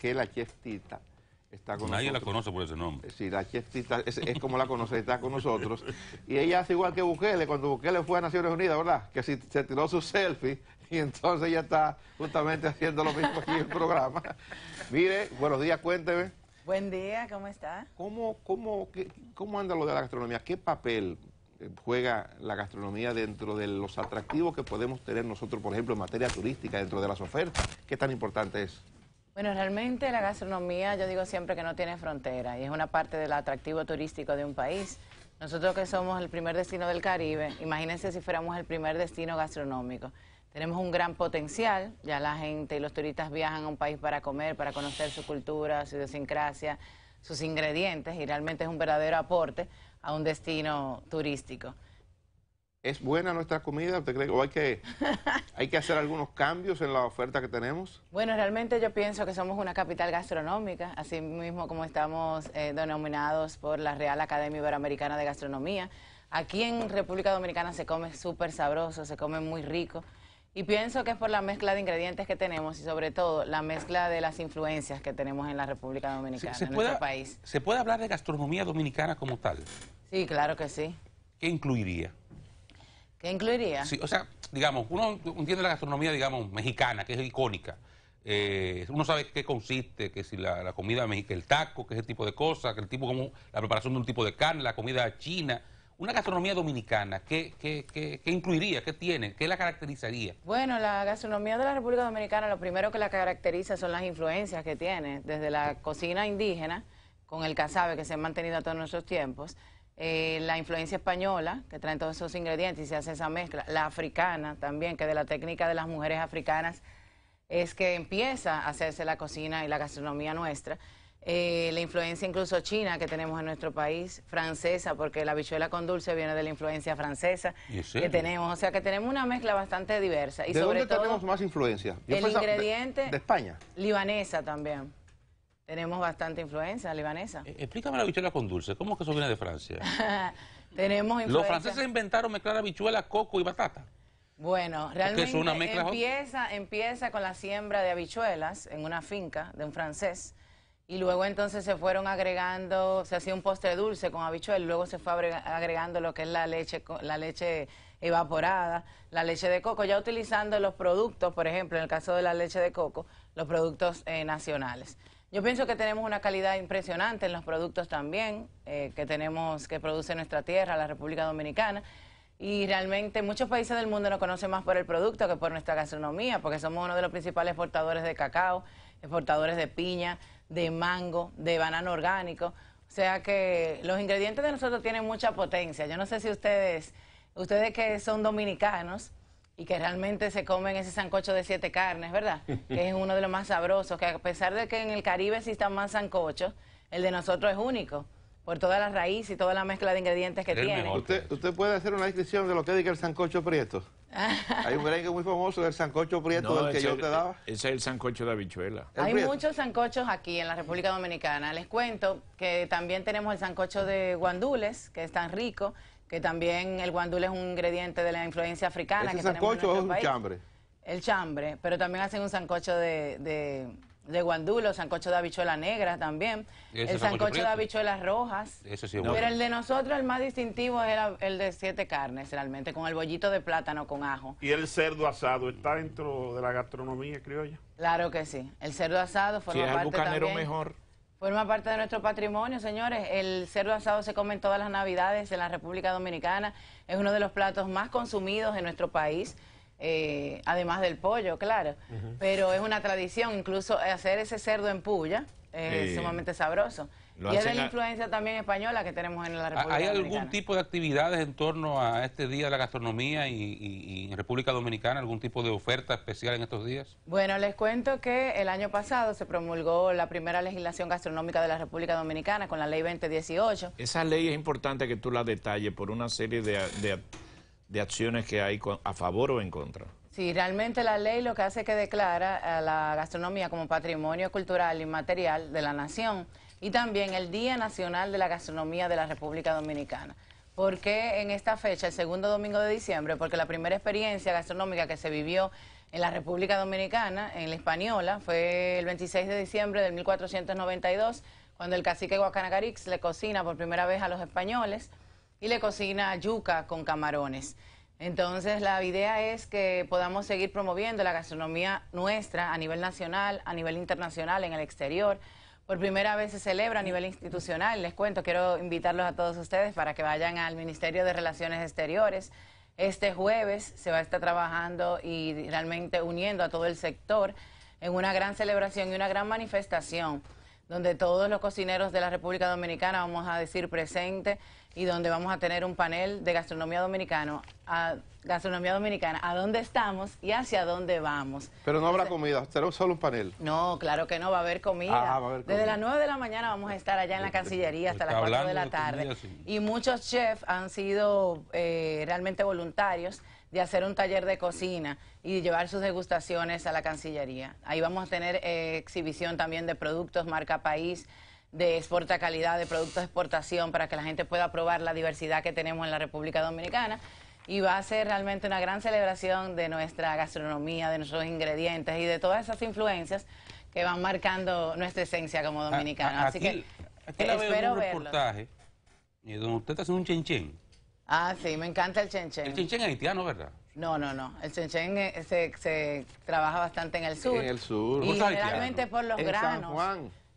que la Tita está con Nadie la conoce por ese nombre. Sí, la chestita es, como la conoce, está con nosotros. Y ella hace igual que Bukele, cuando Bukele fue a Naciones Unidas, ¿verdad? Que se tiró su selfie y entonces ella está justamente haciendo lo mismo aquí en el programa. Mire, buenos días, cuénteme. Buen día, ¿cómo está? ¿Cómo, cómo, ¿Cómo anda lo de la gastronomía? ¿Qué papel eh, juega la gastronomía dentro de los atractivos que podemos tener nosotros, por ejemplo, en materia turística, dentro de las ofertas? ¿Qué tan importante es? Bueno, realmente la gastronomía yo digo siempre que no tiene frontera y es una parte del atractivo turístico de un país. Nosotros que somos el primer destino del Caribe, imagínense si fuéramos el primer destino gastronómico. Tenemos un gran potencial, ya la gente y los turistas viajan a un país para comer, para conocer su cultura, su idiosincrasia, sus ingredientes y realmente es un verdadero aporte a un destino turístico. ¿Es buena nuestra comida? o hay que, hay que hacer algunos cambios en la oferta que tenemos? Bueno, realmente yo pienso que somos una capital gastronómica, así mismo como estamos eh, denominados por la Real Academia Iberoamericana de Gastronomía. Aquí en República Dominicana se come súper sabroso, se come muy rico. Y pienso que es por la mezcla de ingredientes que tenemos y sobre todo la mezcla de las influencias que tenemos en la República Dominicana, en nuestro país. ¿Se puede hablar de gastronomía dominicana como tal? Sí, claro que sí. ¿Qué incluiría? ¿Qué incluiría? Sí, o sea, digamos, uno entiende la gastronomía, digamos, mexicana, que es icónica. Eh, uno sabe qué consiste, que si la, comida mexicana, el taco, que es ese tipo de cosas, que el tipo como la preparación de un tipo de carne, la comida china. Una gastronomía dominicana, ¿qué, qué, qué, qué incluiría? ¿Qué tiene? ¿Qué la caracterizaría? Bueno, la gastronomía de la República Dominicana, lo primero que la caracteriza son las influencias que tiene, desde la cocina indígena, con el casabe que se ha mantenido a todos nuestros tiempos, eh, la influencia española, que traen todos esos ingredientes y se hace esa mezcla, la africana también, que de la técnica de las mujeres africanas es que empieza a hacerse la cocina y la gastronomía nuestra. Eh, la influencia incluso china que tenemos en nuestro país, francesa, porque la bichuela con dulce viene de la influencia francesa que tenemos. O sea que tenemos una mezcla bastante diversa. Y sobre todo, tenemos más influencia? el ingrediente... de España. Libanesa también. Tenemos bastante influencia libanesa. Eh, explícame la habichuela con dulce. ¿Cómo es que eso viene de Francia? Tenemos influencia. Los franceses inventaron mezclar habichuela, coco y batata. Bueno, realmente es una mezcla empieza, empieza con la siembra de habichuelas en una finca de un francés y luego entonces se fueron agregando, se hacía un postre dulce con habichuelas, luego se fue agregando lo que es la leche, la leche evaporada, la leche de coco, ya utilizando los productos, por ejemplo, en el caso de la leche de coco, los productos eh, nacionales. Yo pienso que tenemos una calidad impresionante en los productos también, eh, que tenemos, que produce nuestra tierra, la República Dominicana. Y realmente muchos países del mundo nos conocen más por el producto que por nuestra gastronomía, porque somos uno de los principales exportadores de cacao, exportadores de piña, de mango, de banano orgánico. O sea que los ingredientes de nosotros tienen mucha potencia. Yo no sé si ustedes, ustedes que son dominicanos, y que realmente se comen ese sancocho de siete carnes, ¿verdad? que es uno de los más sabrosos, que a pesar de que en el Caribe existan más sancochos, el de nosotros es único, por toda la raíz y toda la mezcla de ingredientes que tiene. Usted, puede hacer una descripción de lo que es el sancocho prieto. Hay un merengue muy famoso del sancocho prieto del que yo te daba. Ese es el sancocho de habichuela. Hay muchos sancochos aquí en la República Dominicana. Les cuento que también tenemos el sancocho de guandules, que es tan rico que también el guandul es un ingrediente de la influencia africana. ¿Es que sancocho o es chambre? El chambre, pero también hacen un sancocho de, de, de guandulo, sancocho de habichuela negra también, el sancocho, de habichuelas rojas. Pero el de nosotros, el más distintivo, es el, de siete carnes, realmente, con el bollito de plátano con ajo. ¿Y el cerdo asado está dentro de la gastronomía criolla? Claro que sí. El cerdo asado forma parte de la. bucanero mejor. Forma parte de nuestro patrimonio, señores. El cerdo asado se come en todas las navidades en la República Dominicana. Es uno de los platos más consumidos en nuestro país. Eh, además del pollo, claro. Pero es una tradición, incluso hacer ese cerdo en puya es sumamente sabroso y es la influencia también española que tenemos en la República ¿Hay algún tipo de actividades en torno a este Día de la Gastronomía y, en República Dominicana? ¿Algún tipo de oferta especial en estos días? Bueno, les cuento que el año pasado se promulgó la primera legislación gastronómica de la República Dominicana con la Ley 2018. Esa ley es importante que tú la detalles por una serie de, acciones que hay a favor o en contra. Sí, realmente la ley lo que hace es que declara a la gastronomía como patrimonio cultural y material de la nación y también el Día Nacional de la Gastronomía de la República Dominicana. ¿Por qué en esta fecha, el segundo domingo de diciembre? Porque la primera experiencia gastronómica que se vivió en la República Dominicana, en la Española, fue el 26 de diciembre de 1492, cuando el cacique Guacanagarix le cocina por primera vez a los españoles y le cocina yuca con camarones. Entonces, la idea es que podamos seguir promoviendo la gastronomía nuestra a nivel nacional, a nivel internacional, en el exterior. Por primera vez se celebra a nivel institucional. Les cuento, quiero invitarlos a todos ustedes para que vayan al Ministerio de Relaciones Exteriores. Este jueves se va a estar trabajando y realmente uniendo a todo el sector en una gran celebración y una gran manifestación donde todos los cocineros de la República Dominicana vamos a decir presente y donde vamos a tener un panel de gastronomía dominicano, gastronomía dominicana, a dónde estamos y hacia dónde vamos. Pero no habrá comida, será solo un panel. No, claro que no, va a haber comida. Ah, Desde las 9 de la mañana vamos a estar allá en la este, Cancillería hasta las 4 de la tarde. Y muchos chefs han sido eh, realmente voluntarios de hacer un taller de cocina y llevar sus degustaciones a la Cancillería. Ahí vamos a tener eh, exhibición también de productos marca país, de exporta calidad, de productos de exportación, para que la gente pueda probar la diversidad que tenemos en la República Dominicana. Y va a ser realmente una gran celebración de nuestra gastronomía, de nuestros ingredientes y de todas esas influencias que van marcando nuestra esencia como dominicana Así que eh, espero un reportaje donde usted está haciendo un chenchen. Ah, sí, me encanta el chenchen. El chenchen haitiano, ¿verdad? No, no, no. El chenchen se, se trabaja bastante en el sur. En el sur. Y generalmente por los granos.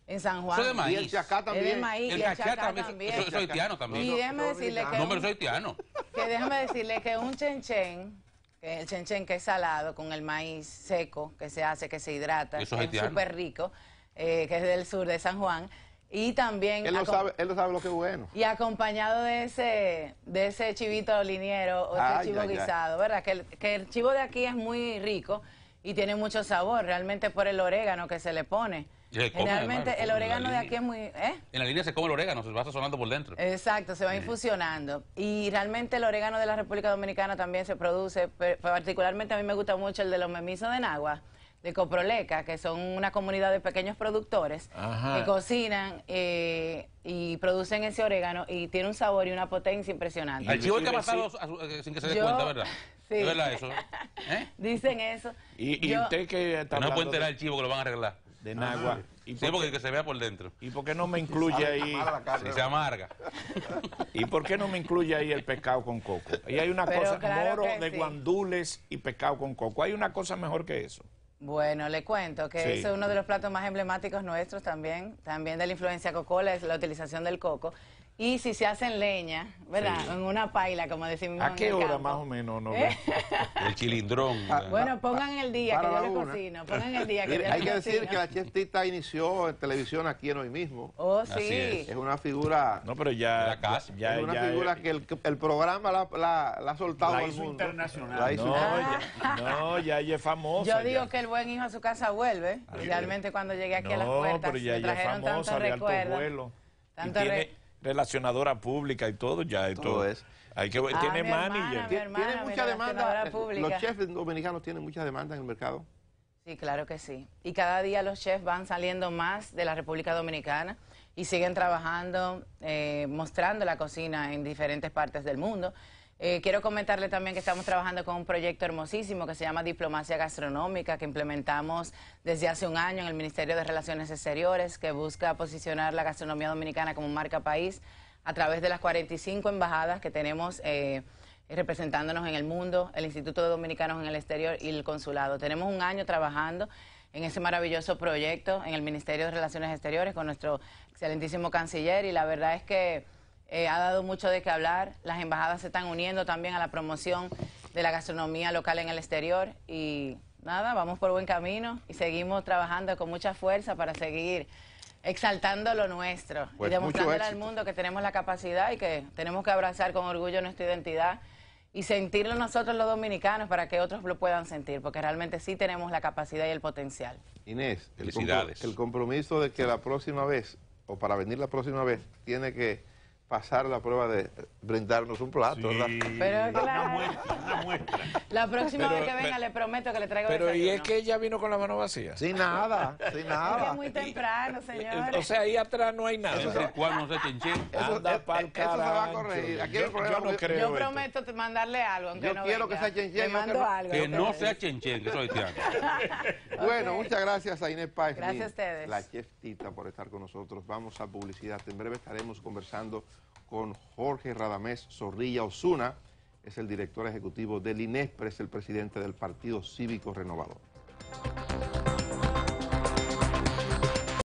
En San Juan. Soy de maíz. Y el chacá también. El, chacá, también. Soy, TIANO haitiano también. Y déjame decirle que... No, pero soy haitiano. Que déjame decirle que un chenchen, que el chenchen que es salado con el maíz seco que se hace, que se hidrata, Eso es súper rico, eh, que es del sur de San Juan, y también... Él lo, sabe, él lo sabe lo que es bueno. Y acompañado de ese, de ese chivito liniero o ese chivo guisado, ¿verdad? Que que el chivo de aquí es muy rico y tiene mucho sabor, realmente por el orégano que se le pone. Realmente el orégano de aquí es muy... ¿eh? En la línea se come el orégano, se va sazonando por dentro. Exacto, se va infusionando. Y realmente el orégano de la República Dominicana también se produce, particularmente a mí me gusta mucho el de los Memisos de Nagua, de Coproleca, que son una comunidad de pequeños productores que cocinan eh, y producen ese orégano y tiene un sabor y una potencia impresionante. El chivo que ha pasado eh, sin que se dé cuenta, ¿verdad? Sí. verdad eso? Dicen eso. Y, usted que está No puede enterar el chivo que lo van a arreglar de nagua. Ah, ¿Y sí, porque que se vea por dentro. ¿Y por qué no me incluye ahí? SI se amarga. ¿Y por qué no me incluye ahí el pescado con coco? Y hay una cosa, moro de guandules y pescado con coco. Hay una cosa mejor que eso. Bueno, le cuento que es uno de los platos más emblemáticos nuestros también, también de la influencia cocola, es la utilización del coco. Y si se hacen leña, ¿verdad? En una paila, como decimos. ¿A qué hora más o menos? No, ¿Eh? El cilindrón. Ah, bueno, pongan el día que yo le cocino. Pongan el día que Hay que decir que la chestita inició en televisión aquí en hoy mismo. Oh, sí. Es. una figura. No, pero ya. La Ya, es una figura que el, programa la, ha soltado la al mundo. internacional. La no, Ya, no, ya ella es famosa. Yo digo que el buen hijo a su casa vuelve. Realmente cuando llegué aquí a las puertas. No, pero ya ella es famosa. vuelo. Tanto relacionadora pública y todo, ya y todo. ES... Hay que, ah, tiene tiene mucha demanda. Los chefs dominicanos tienen mucha demanda en el mercado. Sí, claro que sí. Y cada día los chefs van saliendo más de la República Dominicana y siguen trabajando, eh, mostrando la cocina en diferentes partes del mundo. Eh, quiero comentarle también que estamos trabajando con un proyecto hermosísimo que se llama Diplomacia Gastronómica, que implementamos desde hace un año en el Ministerio de Relaciones Exteriores, que busca posicionar la gastronomía dominicana como marca país a través de las 45 embajadas que tenemos eh, representándonos en el mundo, el Instituto de Dominicanos en el Exterior y el Consulado. Tenemos un año trabajando en ese maravilloso proyecto en el Ministerio de Relaciones Exteriores con nuestro excelentísimo canciller y la verdad es que eh, ha dado mucho de qué hablar. Las embajadas se están uniendo también a la promoción de la gastronomía local en el exterior y nada, vamos por buen camino y seguimos trabajando con mucha fuerza para seguir exaltando lo nuestro y pues demostrándole al mundo que tenemos la capacidad y que tenemos que abrazar con orgullo nuestra identidad y sentirlo nosotros los dominicanos para que otros lo puedan sentir, porque realmente sí tenemos la capacidad y el potencial. Inés, el, el compromiso de que la próxima vez, o para venir la próxima vez, tiene que pasar la prueba de brindarnos un plato, ¿verdad? Pero claro. Una muestra, La próxima vez que venga le prometo que le traigo Pero y es que ella vino con la mano vacía. Sin nada, sin nada. Es muy temprano, señores. O sea, ahí atrás no hay nada. Eso se, no se anda Eso se va a corregir. Aquí yo, el problema, yo no creo Yo prometo mandarle algo, aunque yo no quiero que sea chenchen. mando que no, algo. Que no sea chenchen, que soy tiano. bueno, muchas gracias a Inés Páez. Gracias a ustedes. La chef Tita por estar con nosotros. Vamos a publicidad. En breve estaremos conversando con Jorge Radamés Zorrilla Osuna, es el director ejecutivo del INESPRE, es el presidente del Partido Cívico Renovador.